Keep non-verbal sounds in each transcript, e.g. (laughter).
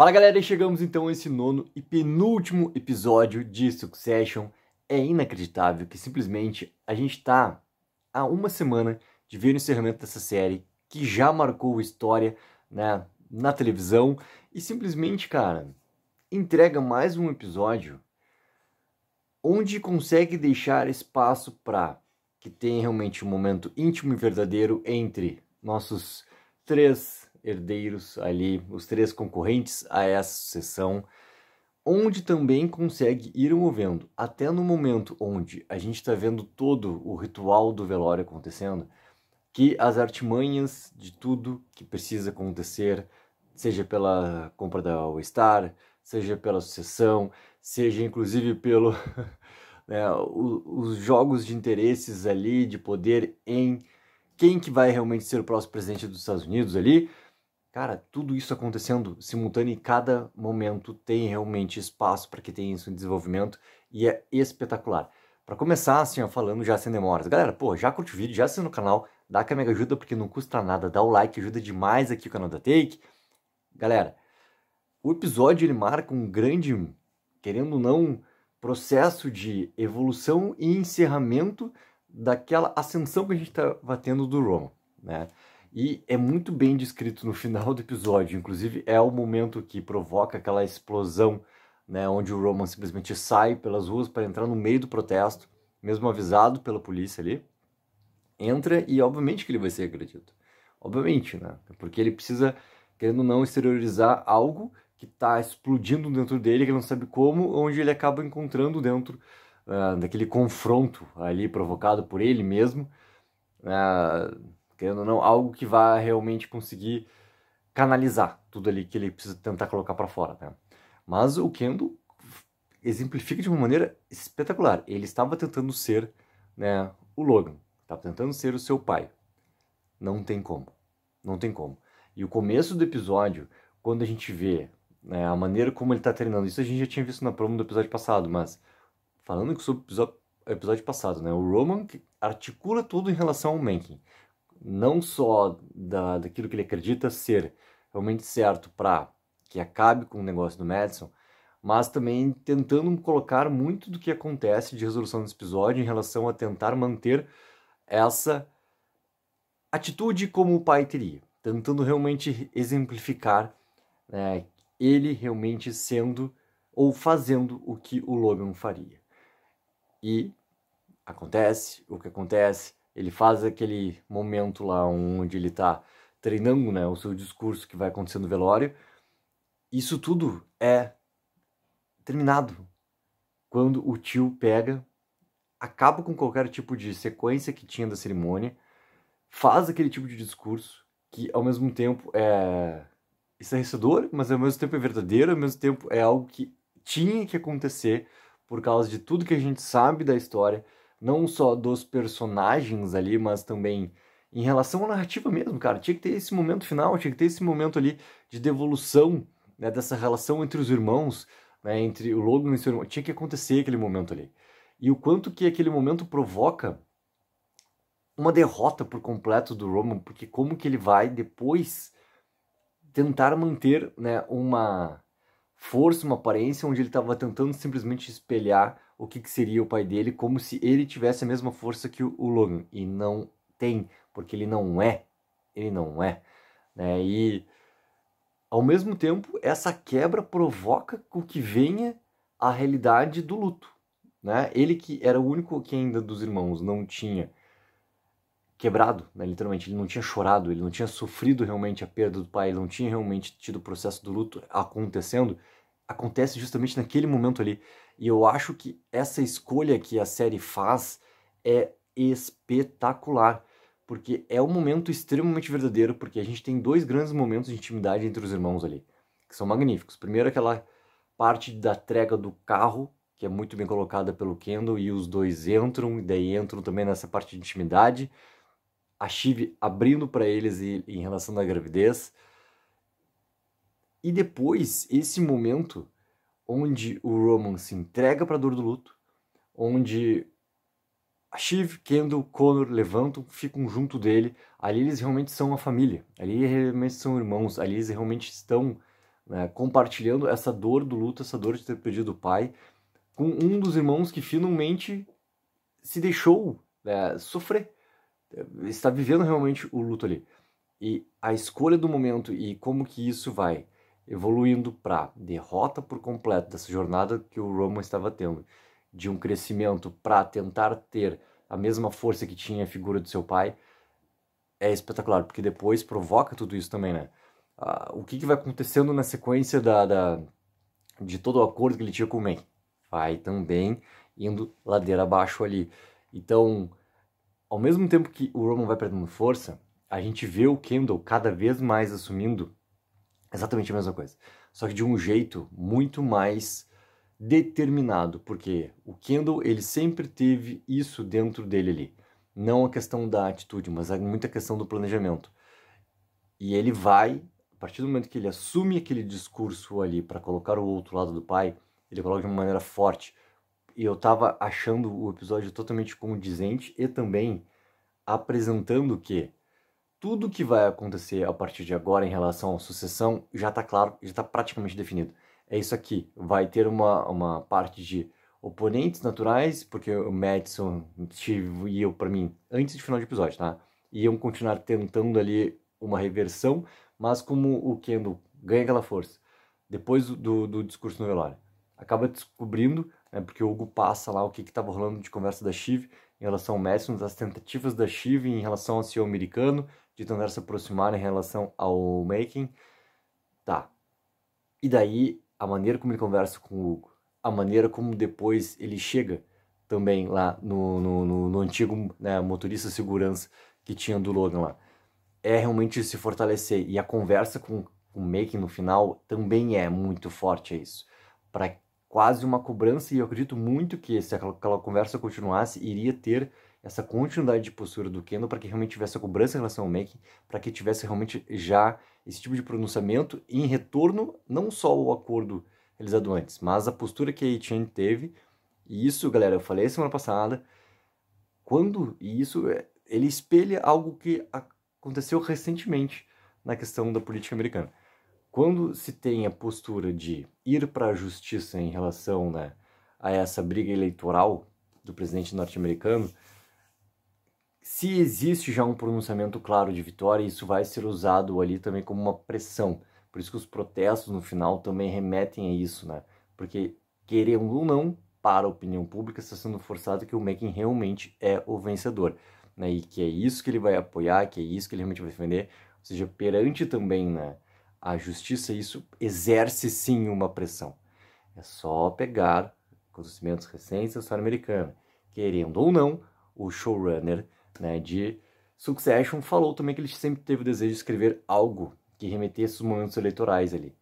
Fala galera, e chegamos então a esse nono e penúltimo episódio de Succession. É inacreditável que simplesmente a gente está há uma semana de ver o encerramento dessa série que já marcou história né, na televisão e simplesmente, cara, entrega mais um episódio onde consegue deixar espaço para que tenha realmente um momento íntimo e verdadeiro entre nossos três herdeiros ali, os três concorrentes a essa sucessão, onde também consegue ir movendo. Até no momento onde a gente está vendo todo o ritual do velório acontecendo, que as artimanhas de tudo que precisa acontecer, seja pela compra da All Star, seja pela sucessão, seja inclusive pelo (laughs) né, os jogos de interesses ali, de poder em quem que vai realmente ser o próximo presidente dos Estados Unidos ali, Cara, tudo isso acontecendo simultâneo e cada momento tem realmente espaço para que tenha isso em desenvolvimento e é espetacular. Para começar, assim, ó, falando já sem demoras. Galera, pô, já curte o vídeo, já assina o canal, dá que a mega ajuda porque não custa nada, dá o like, ajuda demais aqui o canal da Take. Galera, o episódio ele marca um grande, querendo ou não, processo de evolução e encerramento daquela ascensão que a gente estava tá tendo do Roma, né? E é muito bem descrito no final do episódio. Inclusive, é o momento que provoca aquela explosão, né, onde o Roman simplesmente sai pelas ruas para entrar no meio do protesto, mesmo avisado pela polícia ali. Entra e, obviamente, que ele vai ser agredido. Obviamente, né? Porque ele precisa, querendo ou não, exteriorizar algo que está explodindo dentro dele, que ele não sabe como, onde ele acaba encontrando dentro uh, daquele confronto ali provocado por ele mesmo. Uh, querendo ou não, algo que vá realmente conseguir canalizar tudo ali que ele precisa tentar colocar para fora, né? Mas o Kendo exemplifica de uma maneira espetacular. Ele estava tentando ser, né, o Logan, estava tentando ser o seu pai. Não tem como. Não tem como. E o começo do episódio, quando a gente vê né, a maneira como ele está treinando, isso a gente já tinha visto na promo do episódio passado, mas falando sobre o episódio passado, né, o Roman articula tudo em relação ao Mankin não só da, daquilo que ele acredita ser realmente certo para que acabe com o negócio do Madison, mas também tentando colocar muito do que acontece de resolução desse episódio em relação a tentar manter essa atitude como o pai teria, tentando realmente exemplificar né, ele realmente sendo ou fazendo o que o Logan faria. E acontece o que acontece, ele faz aquele momento lá onde ele está treinando né, o seu discurso que vai acontecer no velório. Isso tudo é terminado quando o tio pega, acaba com qualquer tipo de sequência que tinha da cerimônia, faz aquele tipo de discurso que ao mesmo tempo é estressador, mas ao mesmo tempo é verdadeiro, ao mesmo tempo é algo que tinha que acontecer por causa de tudo que a gente sabe da história não só dos personagens ali, mas também em relação à narrativa mesmo, cara. Tinha que ter esse momento final, tinha que ter esse momento ali de devolução né, dessa relação entre os irmãos, né, entre o Logan e seu irmão. Tinha que acontecer aquele momento ali. E o quanto que aquele momento provoca uma derrota por completo do Roman, porque como que ele vai depois tentar manter né, uma força, uma aparência onde ele estava tentando simplesmente espelhar o que, que, seria o pai dele, como se ele tivesse a mesma força que o, o Logan. E não tem, porque ele não é. Ele não é. Né? E ao mesmo tempo, essa quebra provoca o que venha a realidade do luto. Né? Ele que era o único que ainda dos irmãos não tinha quebrado, né? literalmente, ele não tinha chorado, ele não tinha sofrido realmente a perda do pai, ele não tinha realmente tido o processo do luto acontecendo, acontece justamente naquele momento ali. E eu acho que essa escolha que a série faz é espetacular, porque é um momento extremamente verdadeiro, porque a gente tem dois grandes momentos de intimidade entre os irmãos ali, que são magníficos. Primeiro aquela parte da trega do carro, que é muito bem colocada pelo Kendall, e os dois entram, e daí entram também nessa parte de intimidade. A Shiv abrindo para eles em relação à gravidez. E depois, esse momento onde o Roman se entrega para a dor do luto, onde a Shiv, Kendall, Connor levantam, ficam junto dele. Ali eles realmente são uma família, ali realmente são irmãos, ali eles realmente estão né, compartilhando essa dor do luto, essa dor de ter perdido o pai, com um dos irmãos que finalmente se deixou né, sofrer, está vivendo realmente o luto ali. E a escolha do momento e como que isso vai evoluindo para derrota por completo dessa jornada que o Roman estava tendo, de um crescimento para tentar ter a mesma força que tinha a figura do seu pai, é espetacular, porque depois provoca tudo isso também, né? Ah, o que, que, vai acontecendo na sequência da, da, de todo o acordo que ele tinha com o Meng? Vai também indo ladeira abaixo ali. Então, ao mesmo tempo que o Roman vai perdendo força, a gente vê o Kendall cada vez mais assumindo Exatamente a mesma coisa. Só que de um jeito muito mais determinado, porque o Kendall ele sempre teve isso dentro dele ali. Não a questão da atitude, mas muita questão do planejamento. E ele vai, a partir do momento que ele assume aquele discurso ali para colocar o outro lado do pai, ele coloca de uma maneira forte. E eu estava achando o episódio totalmente condizente e também apresentando que tudo o que vai acontecer a partir de agora em relação à sucessão já está claro, já está praticamente definido. É isso aqui. Vai ter uma, uma parte de oponentes naturais, porque o Madison, Steve e eu, para mim, antes de final de episódio, tá? Iam continuar tentando ali uma reversão, mas como o Kendall ganha aquela força depois do, do, discurso no velório, acaba descobrindo, né, porque o Hugo passa lá o que estava rolando de conversa da Shiv, em relação ao Messi, das tentativas da Shiv em relação ao CEO americano, de tentar se aproximar em relação ao Making. Tá. E daí, a maneira como ele conversa com o Hugo, a maneira como depois ele chega também lá no, no, no, no antigo né, motorista segurança que tinha do Logan lá. É realmente se fortalecer. E a conversa com, com o Making no final também é muito forte, é isso. Para quase uma cobrança, e eu acredito muito que se aquela, aquela conversa continuasse, iria ter essa continuidade de postura do Kendall para que realmente tivesse a cobrança em relação ao Mac, para que tivesse realmente já esse tipo de pronunciamento em retorno não só ao acordo realizado antes, mas a postura que a Etienne teve. E isso, galera, eu falei semana passada, quando e isso é, ele espelha algo que aconteceu recentemente na questão da política americana. Quando se tem a postura de ir para a justiça em relação né, a essa briga eleitoral do presidente norte-americano, se existe já um pronunciamento claro de vitória, isso vai ser usado ali também como uma pressão. Por isso que os protestos no final também remetem a isso, né? Porque querendo ou não, para a opinião pública está sendo forçado que o Macon realmente é o vencedor, né? E que é isso que ele vai apoiar, que é isso que ele realmente vai defender, ou seja, perante também, né, a justiça, isso exerce sim uma pressão. É só pegar acontecimentos recentes da história americana. Querendo ou não, o showrunner né, de Succession falou também que ele sempre teve o desejo de escrever algo que remetesse aos momentos eleitorais ali.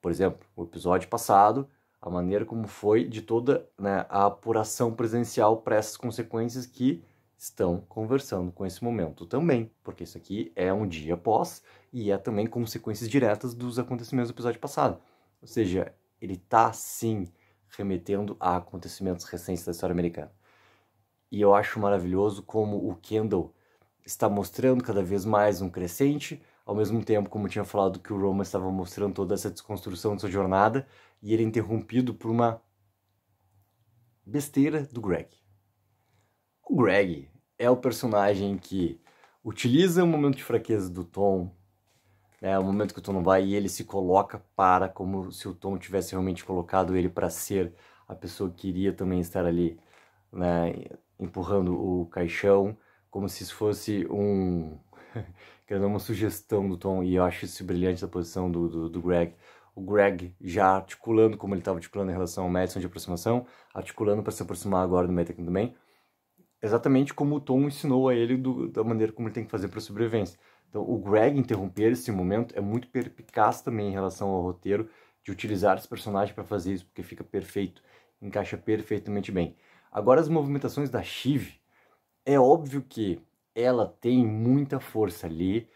Por exemplo, o episódio passado, a maneira como foi de toda né, a apuração presidencial para essas consequências que estão conversando com esse momento também, porque isso aqui é um dia pós e é também consequências diretas dos acontecimentos do episódio passado. Ou seja, ele está sim remetendo a acontecimentos recentes da história americana. E eu acho maravilhoso como o Kendall está mostrando cada vez mais um crescente, ao mesmo tempo, como tinha falado, que o Roma estava mostrando toda essa desconstrução de sua jornada, e ele é interrompido por uma besteira do Greg. O Greg é o personagem que utiliza o momento de fraqueza do Tom, né, o momento que o Tom não vai, e ele se coloca para, como se o Tom tivesse realmente colocado ele para ser a pessoa que iria também estar ali, né, empurrando o caixão, como se isso fosse um. (laughs) querendo uma sugestão do Tom, e eu acho isso brilhante da posição do, do, do Greg. O Greg já articulando como ele estava articulando em relação ao Madison de aproximação, articulando para se aproximar agora do Metakin também exatamente como o Tom ensinou a ele do, da maneira como ele tem que fazer para sobrevivência. Então, o Greg interromper esse momento é muito perpicaz também em relação ao roteiro de utilizar esse personagem para fazer isso, porque fica perfeito, encaixa perfeitamente bem. Agora, as movimentações da Shiv, é óbvio que ela tem muita força ali.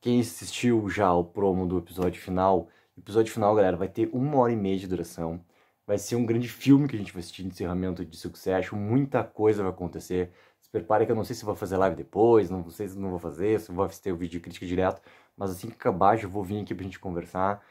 Quem assistiu já o promo do episódio final, o episódio final, galera, vai ter uma hora e meia de duração. Vai ser um grande filme que a gente vai assistir de encerramento de sucesso muita coisa vai acontecer. Se prepare que eu não sei se vou fazer live depois, não sei se não vou fazer, se vou ter o vídeo crítica direto, mas assim que acabar eu vou vir aqui pra gente conversar.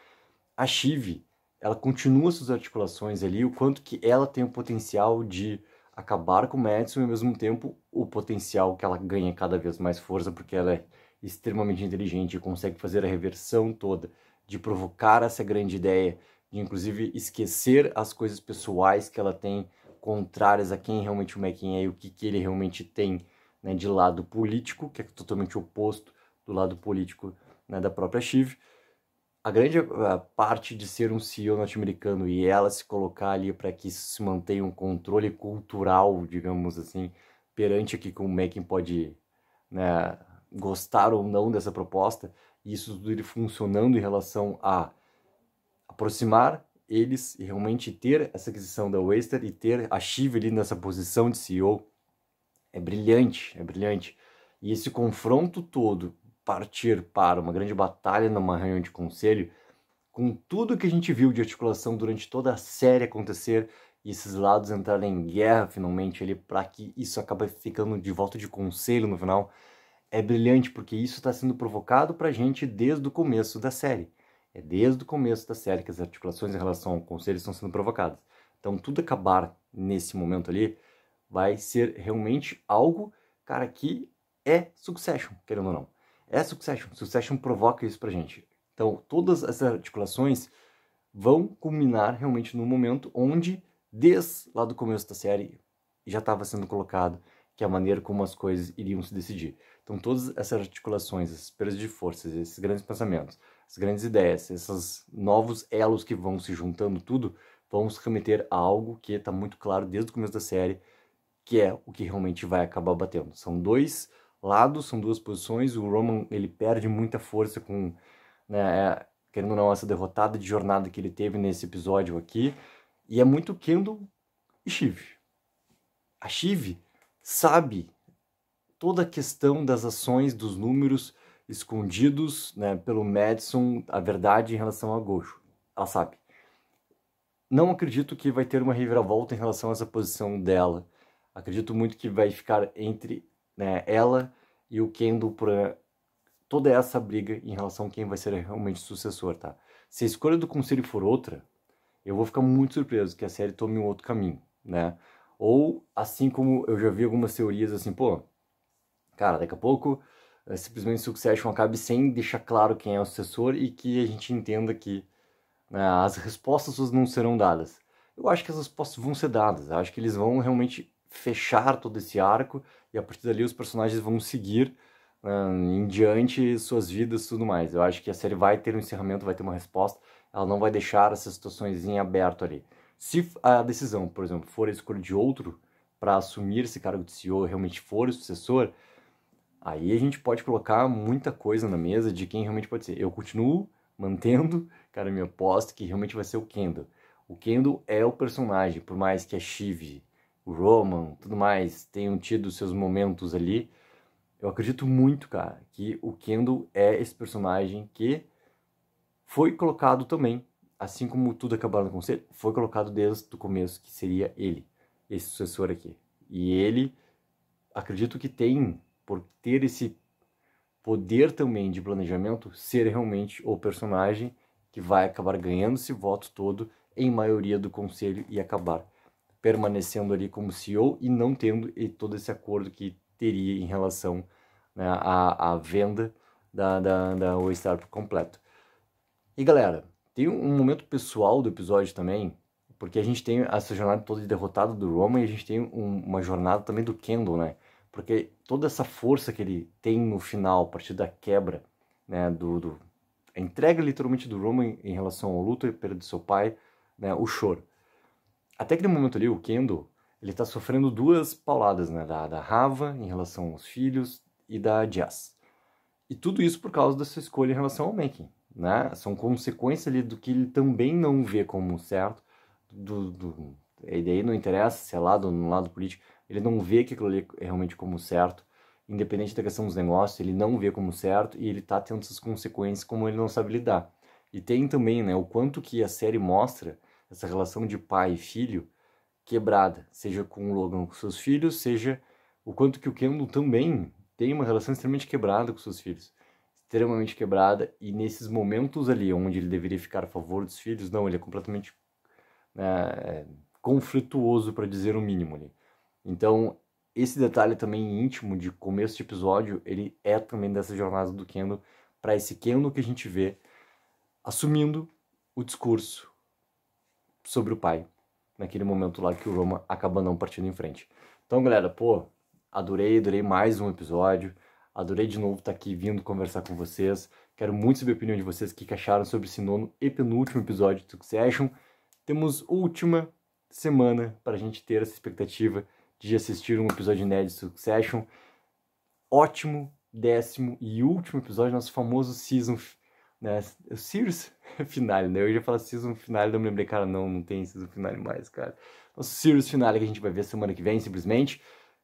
A Chive, ela continua suas articulações ali, o quanto que ela tem o potencial de acabar com o Madison e ao mesmo tempo o potencial que ela ganha cada vez mais força porque ela é extremamente inteligente e consegue fazer a reversão toda de provocar essa grande ideia de inclusive esquecer as coisas pessoais que ela tem contrárias a quem realmente o Mequinha é e o que, que ele realmente tem né, de lado político, que é totalmente oposto do lado político né, da própria Chive A grande a parte de ser um CEO norte-americano e ela se colocar ali para que isso se mantenha um controle cultural, digamos assim, perante aqui que o Mequinha pode né, gostar ou não dessa proposta, e isso tudo ele funcionando em relação a aproximar eles e realmente ter essa aquisição da Waster e ter a Chiv ali nessa posição de CEO é brilhante, é brilhante. E esse confronto todo partir para uma grande batalha numa reunião de conselho, com tudo que a gente viu de articulação durante toda a série acontecer e esses lados entrarem em guerra finalmente ali para que isso acabe ficando de volta de conselho no final, é brilhante porque isso está sendo provocado para a gente desde o começo da série. É desde o começo da série que as articulações em relação ao conselho estão sendo provocadas. Então, tudo acabar nesse momento ali vai ser realmente algo, cara, que é Succession, querendo ou não. É Succession. Succession provoca isso pra gente. Então, todas essas articulações vão culminar realmente no momento onde, desde lá do começo da série, já estava sendo colocado que a maneira como as coisas iriam se decidir. Então, todas essas articulações, essas perdas de forças, esses grandes pensamentos, as grandes ideias, esses novos elos que vão se juntando tudo, vão se remeter a algo que está muito claro desde o começo da série, que é o que realmente vai acabar batendo. São dois lados, são duas posições, o Roman ele perde muita força com, né, é, querendo ou não, essa derrotada de jornada que ele teve nesse episódio aqui, e é muito Kendall e Shiv. A Shiv sabe toda a questão das ações, dos números, escondidos né, pelo Madison a verdade em relação a Gosho. Ela sabe. Não acredito que vai ter uma reviravolta em relação a essa posição dela. Acredito muito que vai ficar entre né, ela e o Kendall por eh, toda essa briga em relação a quem vai ser realmente sucessor, tá? Se a escolha do conselho for outra, eu vou ficar muito surpreso que a série tome um outro caminho, né? Ou assim como eu já vi algumas teorias assim, pô, cara, daqui a pouco é, simplesmente Succession acabe sem deixar claro quem é o sucessor e que a gente entenda que né, as respostas não serão dadas. Eu acho que as respostas vão ser dadas, eu acho que eles vão realmente fechar todo esse arco e a partir dali os personagens vão seguir né, em diante suas vidas e tudo mais. Eu acho que a série vai ter um encerramento, vai ter uma resposta, ela não vai deixar essas situações em aberto ali. Se a decisão, por exemplo, for a escolha de outro para assumir esse cargo de CEO realmente for o sucessor, Aí a gente pode colocar muita coisa na mesa de quem realmente pode ser. Eu continuo mantendo, cara, minha aposta que realmente vai ser o Kendall. O Kendall é o personagem, por mais que a Shiv, o Roman, tudo mais tenham tido seus momentos ali. Eu acredito muito, cara, que o Kendall é esse personagem que foi colocado também, assim como tudo acabou no conselho, foi colocado desde o começo que seria ele, esse sucessor aqui. E ele, acredito que tem por ter esse poder também de planejamento, ser realmente o personagem que vai acabar ganhando esse voto todo em maioria do conselho e acabar permanecendo ali como CEO e não tendo todo esse acordo que teria em relação né, à, à, venda da, da, da Waystar por completo. E galera, tem um momento pessoal do episódio também, porque a gente tem essa jornada toda de derrotada do Roman e a gente tem um, uma jornada também do Kendall, né? porque toda essa força que ele tem no final, a partir da quebra, né, do, do a entrega literalmente do Roman em relação ao luto e perda do seu pai, né, o choro. Até aquele momento ali, o Kendo, ele está sofrendo duas pauladas, né, da, da Rava em relação aos filhos e da Jazz. E tudo isso por causa dessa escolha em relação ao Making, né? São consequências ali do que ele também não vê como certo, do, do, e daí não interessa se é lado ou no lado político, ele não vê que aquilo ali é realmente como certo, independente da questão dos negócios, ele não vê como certo e ele tá tendo essas consequências como ele não sabe lidar. E tem também, né, o quanto que a série mostra essa relação de pai e filho quebrada, seja com o Logan com seus filhos, seja o quanto que o Kendall também tem uma relação extremamente quebrada com seus filhos. Extremamente quebrada, e nesses momentos ali onde ele deveria ficar a favor dos filhos, não, ele é completamente é, conflituoso, para dizer o mínimo ali. Então, esse detalhe também íntimo de começo de episódio, ele é também dessa jornada do Kendo para esse Kendo que a gente vê assumindo o discurso sobre o pai naquele momento lá que o Roma acaba não partindo em frente. Então, galera, pô, adorei, adorei mais um episódio. Adorei de novo estar tá aqui vindo conversar com vocês. Quero muito saber a opinião de vocês, o que acharam sobre esse nono e penúltimo episódio do Succession. Temos última semana para a gente ter essa expectativa de assistir um episódio inédito de Succession. Ótimo décimo e último episódio, nosso famoso season, né, series (laughs) finale, né? Eu ia falar season finale, não me lembrei, cara, não, não tem season finale mais, cara. Nosso series finale que a gente vai ver semana que vem, simplesmente.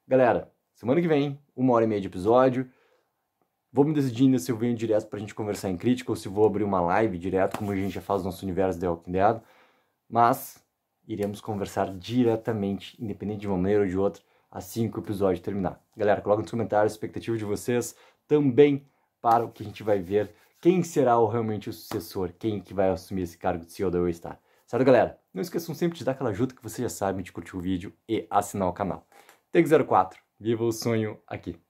Galera, semana que vem, uma hora e meia de episódio. Vou me decidindo se eu venho direto pra gente conversar em crítica ou se vou abrir uma live direto, como a gente já faz no nosso universo The Walking Dead. Mas iremos conversar diretamente, independente de uma maneira ou de outra, assim que o episódio terminar. Galera, coloca nos comentários a expectativa de vocês também para o que a gente vai ver, quem será realmente o sucessor, quem que vai assumir esse cargo de CEO da Waystar. Certo, galera? Não esqueçam sempre de dar aquela ajuda que vocês já sabem de curtir o vídeo e assinar o canal. Tag 04, viva o sonho aqui!